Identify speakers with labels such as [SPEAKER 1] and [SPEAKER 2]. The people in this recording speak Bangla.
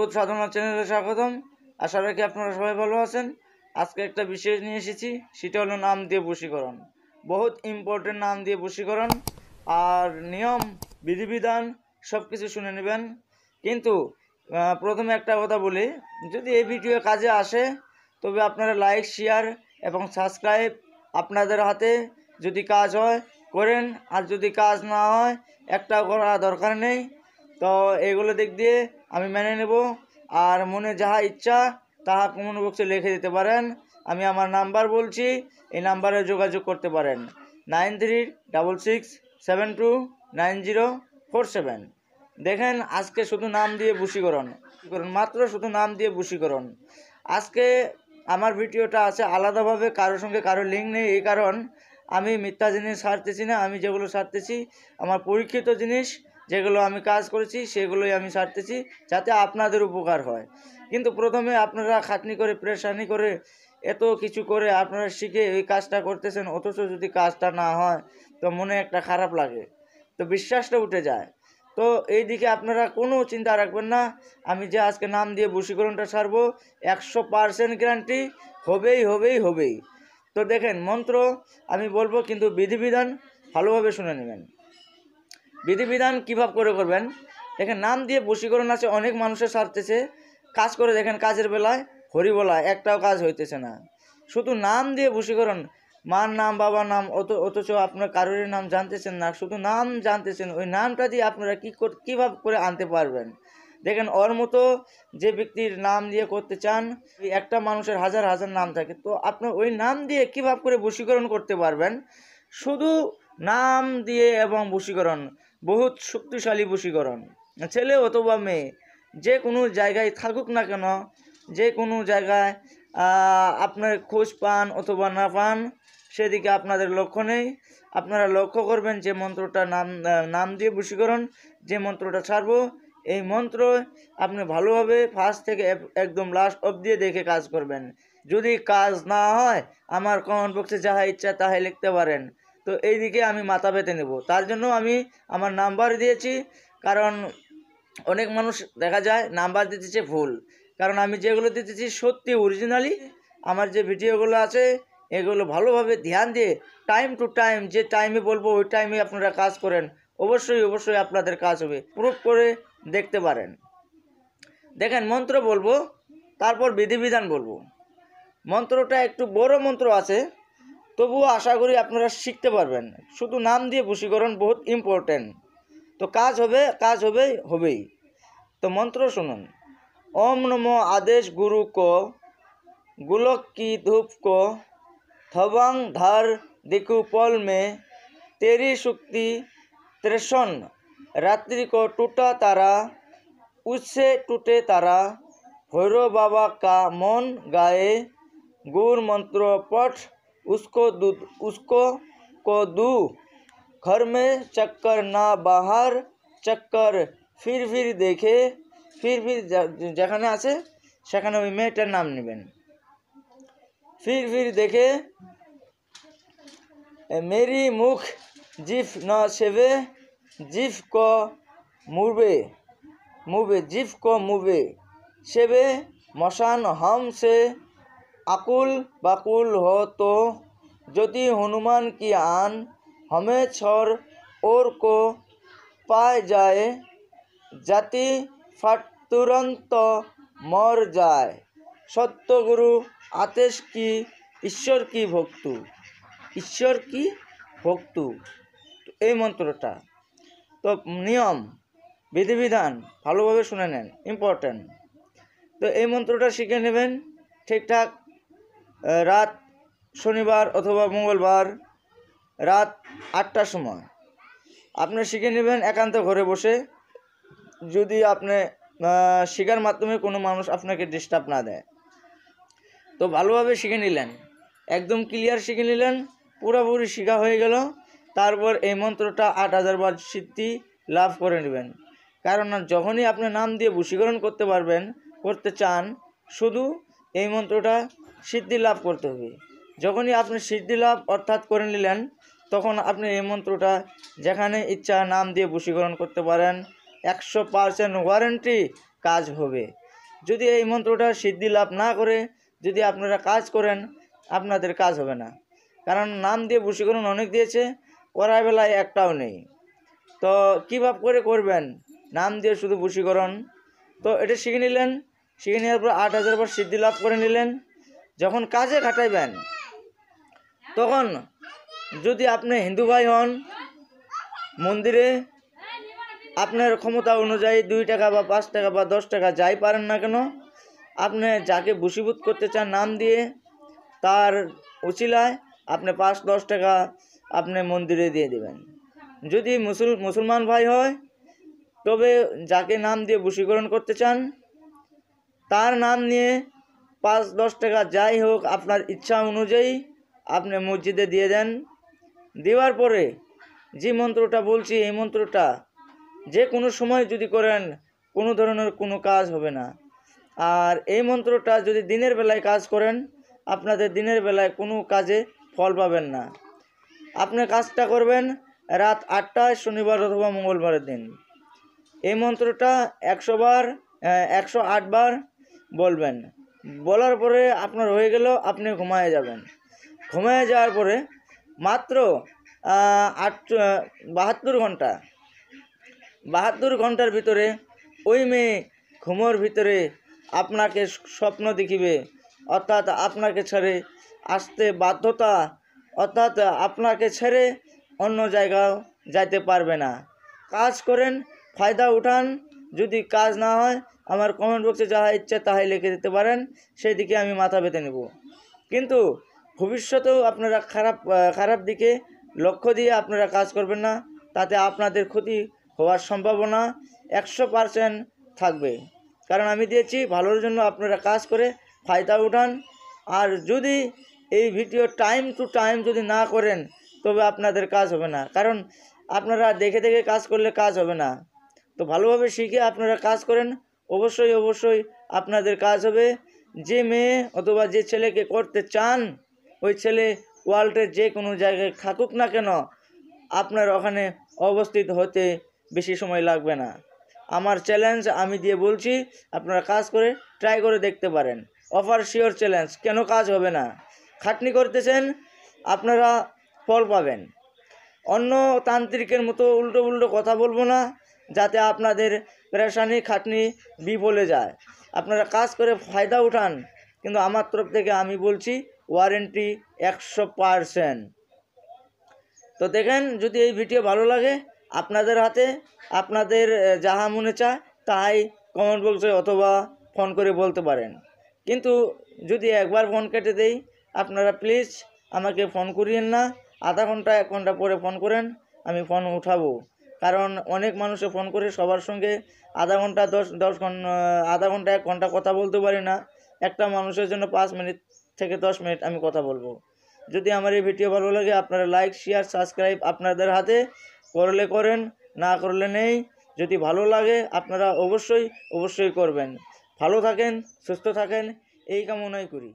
[SPEAKER 1] বোধ সাধনা চ্যানেলে স্বাগতম আশা রাখি আপনারা সবাই ভালো আছেন আজকে একটা বিষয় নিয়ে এসেছি সেটা হলো নাম দিয়ে বশীকরণ বহুত ইম্পর্টেন্ট নাম দিয়ে বশীকরণ আর নিয়ম বিধিবিধান সব কিছু শুনে নেবেন কিন্তু প্রথমে একটা কথা বলি যদি এই ভিডিও কাজে আসে তবে আপনারা লাইক শেয়ার এবং সাবস্ক্রাইব আপনাদের হাতে যদি কাজ হয় করেন আর যদি কাজ না হয় একটাও করা দরকার নেই তো এগুলো দিক দিয়ে আমি মেনে নেব আর মনে যাহা ইচ্ছা তাহা কমেন্ট বক্সে লিখে দিতে পারেন আমি আমার নাম্বার বলছি এই নাম্বারে যোগাযোগ করতে পারেন nine three double six seven two nine zero four seven দেখেন আজকে শুধু নাম দিয়ে বুশীকরণ মাত্র শুধু নাম দিয়ে বুশীকরণ আজকে আমার ভিডিওটা আছে আলাদাভাবে কারোর সঙ্গে কারো লিঙ্ক নেই এই কারণ আমি মিথ্যা জিনিস সারতেছি না আমি যেগুলো সারতেছি আমার পরীক্ষিত জিনিস যেগুলো আমি কাজ করেছি সেগুলোই আমি ছাড়তেছি যাতে আপনাদের উপকার হয় কিন্তু প্রথমে আপনারা খাটনি করে প্রেশানি করে এত কিছু করে আপনারা শিখে ওই কাজটা করতেছেন অথচ যদি কাজটা না হয় তো মনে একটা খারাপ লাগে তো বিশ্বাসটা উঠে যায় তো এই দিকে আপনারা কোনো চিন্তা রাখবেন না আমি যে আজকে নাম দিয়ে বসীকরণটা সারবো একশো পারসেন্ট গ্যারান্টি হবেই হবেই হবেই তো দেখেন মন্ত্র আমি বলবো কিন্তু বিধিবিধান ভালোভাবে শুনে নেবেন বিধিবিধান কীভাবে করে করবেন দেখেন নাম দিয়ে বশীকরণ আছে অনেক মানুষের সারতেছে কাজ করে দেখেন কাজের বেলায় হরি বলা একটাও কাজ হইতেছে না শুধু নাম দিয়ে বশীকরণ মার নাম বাবার নাম অত অথচ আপনার কারোরই নাম জানতেছেন না শুধু নাম জানতেছেন ওই নামটা দিয়ে আপনারা কী কীভাবে করে আনতে পারবেন দেখেন ওর মতো যে ব্যক্তির নাম দিয়ে করতে চান একটা মানুষের হাজার হাজার নাম থাকে তো আপনার ওই নাম দিয়ে কীভাবে করে বশীকরণ করতে পারবেন শুধু নাম দিয়ে এবং বশীকরণ বহুত শক্তিশালী বশীকরণ ছেলে অথবা মেয়ে যে কোনো জায়গায় থাকুক না কেন যে কোনো জায়গায় আপনার খোঁজ পান অথবা না পান সেদিকে আপনাদের লক্ষ্য নেই আপনারা লক্ষ্য করবেন যে মন্ত্রটা নাম নাম দিয়ে বশীকরণ যে মন্ত্রটা ছাড়বো এই মন্ত্র আপনি ভালোভাবে ফার্স্ট থেকে একদম লাস্ট দিয়ে দেখে কাজ করবেন যদি কাজ না হয় আমার কমেন্ট বক্সে যাহা ইচ্ছা তাহাই লিখতে পারেন তো এই দিকে আমি মাথা পেতে নেব তার জন্য আমি আমার নাম্বার দিয়েছি কারণ অনেক মানুষ দেখা যায় নাম্বার দিতেছে ভুল কারণ আমি যেগুলো দিতেছি সত্যি অরিজিনালি আমার যে ভিডিওগুলো আছে এগুলো ভালোভাবে ধ্যান দিয়ে টাইম টু টাইম যে টাইমে বলবো ওই টাইমে আপনারা কাজ করেন অবশ্যই অবশ্যই আপনাদের কাজ হবে প্রুফ করে দেখতে পারেন দেখেন মন্ত্র বলবো তারপর বিধিবিধান বলবো মন্ত্রটা একটু বড় মন্ত্র আছে তবুও আশা করি আপনারা শিখতে পারবেন শুধু নাম দিয়ে বশীকরণ বহুত ইম্পর্টেন্ট তো কাজ হবে কাজ হবে হবেই তো মন্ত্র শুনুন ওম নম আদেশ গুরু ক গুলক কি ধূপ ক থবং ধার দিকু পল মে তেরি শক্তি ত্রেষণ রাত্রি ক টুটা তারা উচ্ছে টুটে তারা ভৈরব বাবা কা মন গায়ে গুর মন্ত্র পঠ उसको दू उसको को दू घर में चक्कर ना बाहर চক্কর ফির ফির দেখে ফির ফির যেখানে আছে সেখানে ওই মেয়েটার নাম নেবেন ফির ফির দেখে মেরি মুখ জিফ ন সেবে জিফ ক মুবে মুবে জিফ ক মুবে সেবে মশান হাম সে আকুল বাকুল হো তো যদি হনুমান কি আন হমে ছর ওর কো পায় যায় জাতি ফাটুরন্ত মর যায় সত্যগুরু আতেশ কি ঈশ্বর কি ভক্তু ঈশ্বর কি ভক্তু এই মন্ত্রটা তো নিয়ম বিধিবিধান ভালোভাবে শুনে নেন ইম্পর্ট্যান্ট তো এই মন্ত্রটা শিখে নেবেন ঠিকঠাক রাত শনিবার অথবা মঙ্গলবার রাত আটটার সময় আপনি শিখে নেবেন একান্ত ঘরে বসে যদি আপনি শেখার মাধ্যমে কোনো মানুষ আপনাকে ডিস্টার্ব না দেয় তো ভালোভাবে শিখে নিলেন একদম ক্লিয়ার শিখে নিলেন পুরোপুরি শিখা হয়ে গেল তারপর এই মন্ত্রটা আট হাজার বার সিদ্ধি লাভ করে নেবেন কারণ যখনই আপনি নাম দিয়ে বশীকরণ করতে পারবেন করতে চান শুধু এই মন্ত্রটা সিদ্ধি লাভ করতে হবে যখনই আপনি সিদ্ধি লাভ অর্থাৎ করে নিলেন তখন আপনি এই মন্ত্রটা যেখানে ইচ্ছা নাম দিয়ে বসীকরণ করতে পারেন একশো পারসেন্ট ওয়ারেন্টি কাজ হবে যদি এই মন্ত্রটা সিদ্ধি লাভ না করে যদি আপনারা কাজ করেন আপনাদের কাজ হবে না কারণ নাম দিয়ে বসীকরণ অনেক দিয়েছে করার বেলায় একটাও নেই তো কীভাবে করে করবেন নাম দিয়ে শুধু বসীকরণ তো এটা শিখে নিলেন শিখে নেওয়ার পর আট হাজার বার সিদ্ধি লাভ করে নিলেন যখন কাজে খাটাইবেন তখন যদি আপনি হিন্দু ভাই হন মন্দিরে আপনার ক্ষমতা অনুযায়ী দুই টাকা বা পাঁচ টাকা বা দশ টাকা যাই পারেন না কেন আপনি যাকে বসীভূত করতে চান নাম দিয়ে তার উচিলায় আপনি পাঁচ দশ টাকা আপনি মন্দিরে দিয়ে দেবেন যদি মুসল মুসলমান ভাই হয় তবে যাকে নাম দিয়ে বশীকরণ করতে চান তার নাম নিয়ে পাঁচ দশ টাকা যাই হোক আপনার ইচ্ছা অনুযায়ী আপনি মসজিদে দিয়ে দেন দেওয়ার পরে যে মন্ত্রটা বলছি এই মন্ত্রটা যে কোনো সময় যদি করেন কোনো ধরনের কোনো কাজ হবে না আর এই মন্ত্রটা যদি দিনের বেলায় কাজ করেন আপনাদের দিনের বেলায় কোনো কাজে ফল পাবেন না আপনি কাজটা করবেন রাত আটটায় শনিবার অথবা মঙ্গলবারের দিন এই মন্ত্রটা একশো বার একশো আটবার বলবেন বলার পরে আপনার হয়ে গেল আপনি ঘুমায় যাবেন ঘুমায় যাওয়ার পরে মাত্র আট বাহাত্তর ঘন্টা বাহাত্তর ঘন্টার ভিতরে ওই মেয়ে ঘুমোর ভিতরে আপনাকে স্বপ্ন দেখিবে অর্থাৎ আপনাকে ছেড়ে আসতে বাধ্যতা অর্থাৎ আপনাকে ছেড়ে অন্য জায়গাও যাইতে পারবে না কাজ করেন ফায়দা উঠান যদি কাজ না হয় আমার কমেন্ট বক্সে যাহা ইচ্ছা তাহাই লিখে দিতে পারেন সেই দিকে আমি মাথা পেতে নেব কিন্তু ভবিষ্যতেও আপনারা খারাপ খারাপ দিকে লক্ষ্য দিয়ে আপনারা কাজ করবেন না তাতে আপনাদের ক্ষতি হওয়ার সম্ভাবনা একশো পারসেন্ট থাকবে কারণ আমি দিয়েছি ভালোর জন্য আপনারা কাজ করে ফায়দা উঠান আর যদি এই ভিডিও টাইম টু টাইম যদি না করেন তবে আপনাদের কাজ হবে না কারণ আপনারা দেখে দেখে কাজ করলে কাজ হবে না তো ভালোভাবে শিখে আপনারা কাজ করেন অবশ্যই অবশ্যই আপনাদের কাজ হবে যে মেয়ে অথবা যে ছেলেকে করতে চান ওই ছেলে ওয়ার্ল্ডের যে কোনো জায়গায় থাকুক না কেন আপনার ওখানে অবস্থিত হতে বেশি সময় লাগবে না আমার চ্যালেঞ্জ আমি দিয়ে বলছি আপনারা কাজ করে ট্রাই করে দেখতে পারেন অফার শিওর চ্যালেঞ্জ কেন কাজ হবে না খাটনি করতেছেন আপনারা ফল পাবেন অন্য তান্ত্রিকের মতো উল্টো উল্টো কথা বলবো না যাতে আপনাদের পেরেশানি খাটনি বিফলে যায় আপনারা কাজ করে ফায়দা উঠান কিন্তু আমার তরফ থেকে আমি বলছি ওয়ারেন্টি একশো পারসেন্ট তো দেখেন যদি এই ভিডিও ভালো লাগে আপনাদের হাতে আপনাদের যাহা মনে চায় তাই কমেন্ট বক্সে অথবা ফোন করে বলতে পারেন কিন্তু যদি একবার ফোন কেটে দেই আপনারা প্লিজ আমাকে ফোন করিয়েন না আধা ঘন্টা এক ঘন্টা পরে ফোন করেন আমি ফোন উঠাবো কারণ অনেক মানুষে ফোন করে সবার সঙ্গে আধা ঘন্টা দশ দশ ঘন্টা আধা ঘন্টা এক ঘন্টা কথা বলতে পারি না একটা মানুষের জন্য পাঁচ মিনিট থেকে দশ মিনিট আমি কথা বলবো যদি আমার এই ভিডিও ভালো লাগে আপনারা লাইক শেয়ার সাবস্ক্রাইব আপনাদের হাতে করলে করেন না করলে নেই যদি ভালো লাগে আপনারা অবশ্যই অবশ্যই করবেন ভালো থাকেন সুস্থ থাকেন এই কামনাই করি